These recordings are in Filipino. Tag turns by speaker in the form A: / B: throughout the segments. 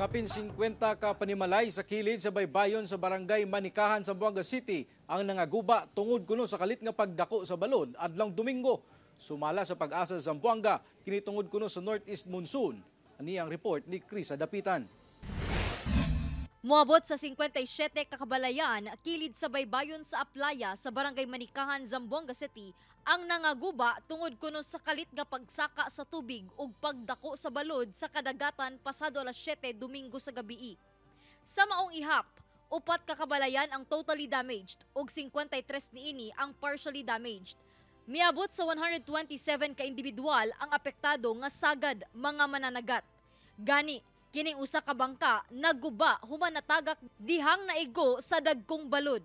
A: Kapin 50 ka panimalay sa kilid sa baybayon sa barangay Manikahan sa Buanga City ang nangaguba tungod kuno sa kalit nga pagdako sa balon adlang Domingo. Sumala sa pag-asa sa Zamboanga, kinitungod kuno sa Northeast Monsoon. Ani ang report ni Chris Adapitan.
B: Muabot sa 57 kakabalayan, kilid sa baybayon sa Aplaya sa Barangay Manikahan, Zamboanga City, ang nangaguba tungod kuno sa kalit nga pagsaka sa tubig ug pagdako sa balod sa kadagatan pasado alas 7 Domingo sa gabii. Sa maong ihap, upat kakabalayan ang totally damaged ug 53 niini ang partially damaged. Miabot sa 127 ka individual ang apektado nga sagad mga mananagat. Gani Kining usa ka bangka naguba human natagak dihang naigo sa dagkong balud.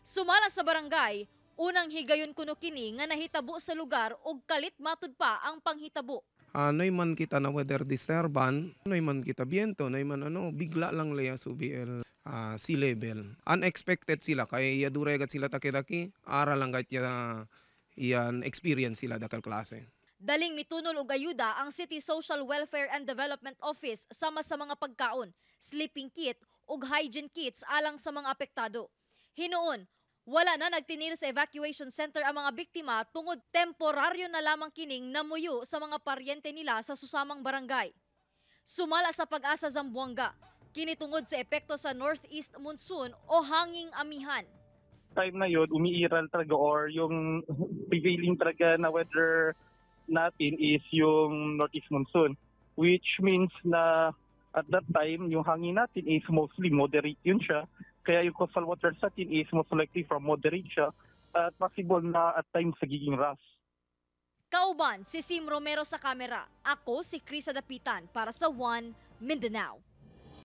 B: Sumala sa barangay, unang higayon kuno kini nga nahitabo sa lugar og kalit matud pa ang panghitabo.
C: Anoy uh, man kita na weather disturbance, anoy man kita biento, anoy man ano, bigla lang leya sa UBL uh, ah, sea level. Unexpected sila, kay yaduregat sila taki-taki, ara lang gat yan experience sila dakal klase.
B: Daling mitunol og ayuda ang City Social Welfare and Development Office sama sa mga pagkaon, sleeping kit ug hygiene kits alang sa mga apektado. Hinuon, wala na nagtinir sa evacuation center ang mga biktima tungod temporaryo na lamang kining namuyo sa mga paryente nila sa susamang barangay. Sumala sa pag-asa Zamboanga, kinitungod sa epekto sa northeast monsoon o hanging amihan
D: time na yun, umiiral talaga or yung prevailing talaga na weather natin is yung northeast monsoon which means na at that time yung hangin natin is mostly moderate yun siya kaya yung coastal waters natin is most likely from moderate siya at possible na at times nagiging rough.
B: Kauban, si Sim Romero sa kamera. Ako si Chris Adapitan para sa One Mindanao.